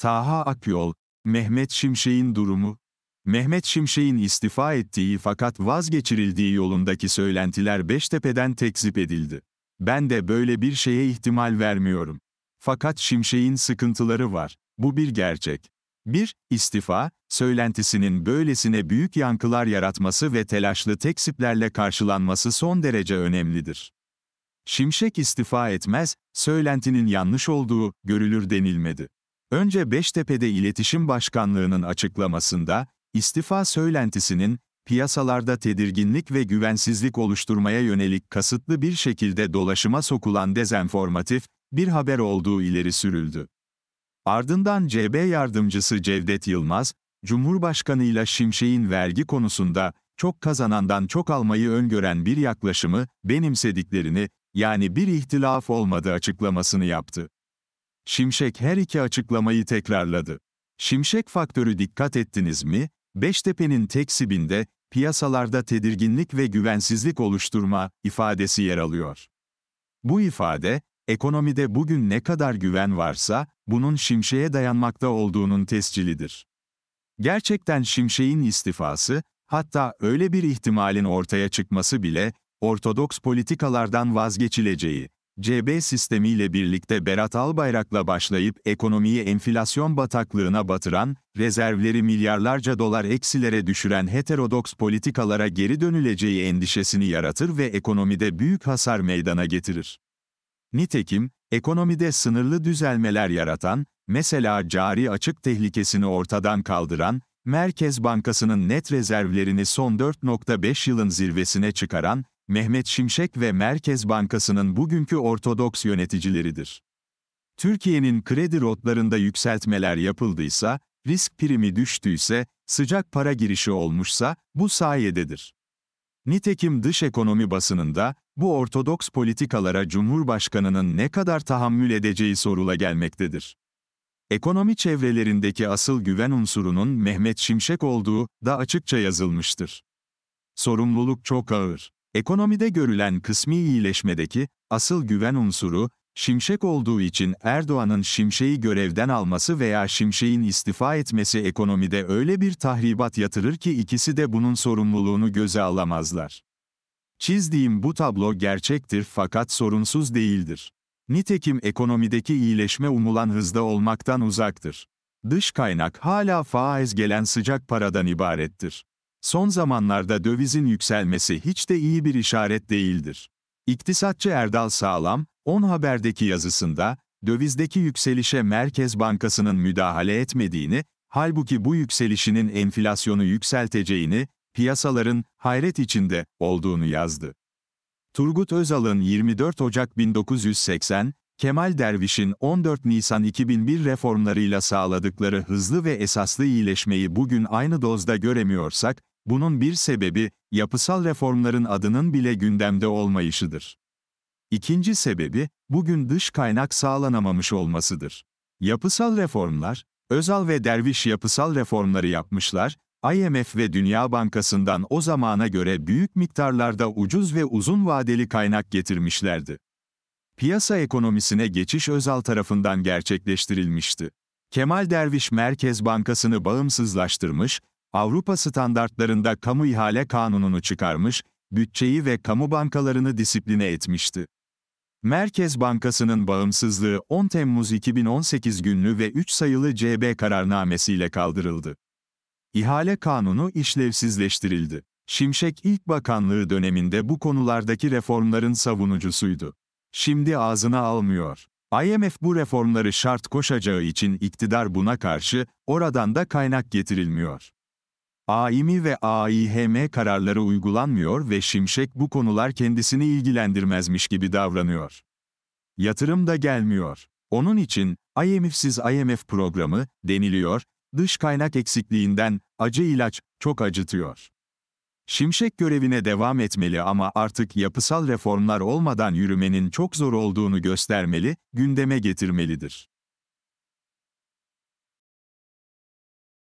Taha Akyol, Mehmet Şimşek'in durumu, Mehmet Şimşek'in istifa ettiği fakat vazgeçirildiği yolundaki söylentiler Beştepe'den tekzip edildi. Ben de böyle bir şeye ihtimal vermiyorum. Fakat Şimşek'in sıkıntıları var. Bu bir gerçek. 1. İstifa, söylentisinin böylesine büyük yankılar yaratması ve telaşlı teksiplerle karşılanması son derece önemlidir. Şimşek istifa etmez, söylentinin yanlış olduğu görülür denilmedi. Önce Beştepe'de İletişim Başkanlığı'nın açıklamasında, istifa söylentisinin, piyasalarda tedirginlik ve güvensizlik oluşturmaya yönelik kasıtlı bir şekilde dolaşıma sokulan dezenformatif, bir haber olduğu ileri sürüldü. Ardından CB yardımcısı Cevdet Yılmaz, Cumhurbaşkanıyla Şimşek'in vergi konusunda çok kazanandan çok almayı öngören bir yaklaşımı benimsediklerini, yani bir ihtilaf olmadığı açıklamasını yaptı. Şimşek her iki açıklamayı tekrarladı. Şimşek faktörü dikkat ettiniz mi? Beştepe'nin tek sibinde piyasalarda tedirginlik ve güvensizlik oluşturma ifadesi yer alıyor. Bu ifade, ekonomide bugün ne kadar güven varsa, bunun Şimşek'e dayanmakta olduğunun tescilidir. Gerçekten Şimşek'in istifası, hatta öyle bir ihtimalin ortaya çıkması bile, ortodoks politikalardan vazgeçileceği, CB sistemiyle birlikte Berat Albayrak'la başlayıp ekonomiyi enflasyon bataklığına batıran, rezervleri milyarlarca dolar eksilere düşüren heterodoks politikalara geri dönüleceği endişesini yaratır ve ekonomide büyük hasar meydana getirir. Nitekim, ekonomide sınırlı düzelmeler yaratan, mesela cari açık tehlikesini ortadan kaldıran, Merkez Bankası'nın net rezervlerini son 4.5 yılın zirvesine çıkaran, Mehmet Şimşek ve Merkez Bankası'nın bugünkü ortodoks yöneticileridir. Türkiye'nin kredi rotlarında yükseltmeler yapıldıysa, risk primi düştüyse, sıcak para girişi olmuşsa, bu sayededir. Nitekim dış ekonomi basınında, bu ortodoks politikalara Cumhurbaşkanı'nın ne kadar tahammül edeceği sorula gelmektedir. Ekonomi çevrelerindeki asıl güven unsurunun Mehmet Şimşek olduğu da açıkça yazılmıştır. Sorumluluk çok ağır. Ekonomide görülen kısmi iyileşmedeki asıl güven unsuru, şimşek olduğu için Erdoğan'ın şimşeği görevden alması veya şimşeğin istifa etmesi ekonomide öyle bir tahribat yatırır ki ikisi de bunun sorumluluğunu göze alamazlar. Çizdiğim bu tablo gerçektir fakat sorunsuz değildir. Nitekim ekonomideki iyileşme umulan hızda olmaktan uzaktır. Dış kaynak hala faiz gelen sıcak paradan ibarettir. Son zamanlarda dövizin yükselmesi hiç de iyi bir işaret değildir. İktisatçı Erdal Sağlam, 10 Haber'deki yazısında, dövizdeki yükselişe Merkez Bankası'nın müdahale etmediğini, halbuki bu yükselişinin enflasyonu yükselteceğini, piyasaların hayret içinde olduğunu yazdı. Turgut Özal'ın 24 Ocak 1980, Kemal Derviş'in 14 Nisan 2001 reformlarıyla sağladıkları hızlı ve esaslı iyileşmeyi bugün aynı dozda göremiyorsak, bunun bir sebebi, yapısal reformların adının bile gündemde olmayışıdır. İkinci sebebi, bugün dış kaynak sağlanamamış olmasıdır. Yapısal reformlar, Özal ve Derviş yapısal reformları yapmışlar, IMF ve Dünya Bankası'ndan o zamana göre büyük miktarlarda ucuz ve uzun vadeli kaynak getirmişlerdi. Piyasa ekonomisine geçiş Özal tarafından gerçekleştirilmişti. Kemal Derviş Merkez Bankası'nı bağımsızlaştırmış, Avrupa standartlarında kamu ihale kanununu çıkarmış, bütçeyi ve kamu bankalarını disipline etmişti. Merkez Bankası'nın bağımsızlığı 10 Temmuz 2018 günlü ve 3 sayılı CB kararnamesiyle kaldırıldı. İhale kanunu işlevsizleştirildi. Şimşek ilk bakanlığı döneminde bu konulardaki reformların savunucusuydu. Şimdi ağzına almıyor. IMF bu reformları şart koşacağı için iktidar buna karşı, oradan da kaynak getirilmiyor. AİMİ ve AİHM kararları uygulanmıyor ve Şimşek bu konular kendisini ilgilendirmezmiş gibi davranıyor. Yatırım da gelmiyor. Onun için IMF'siz IMF programı deniliyor, dış kaynak eksikliğinden acı ilaç çok acıtıyor. Şimşek görevine devam etmeli ama artık yapısal reformlar olmadan yürümenin çok zor olduğunu göstermeli, gündeme getirmelidir.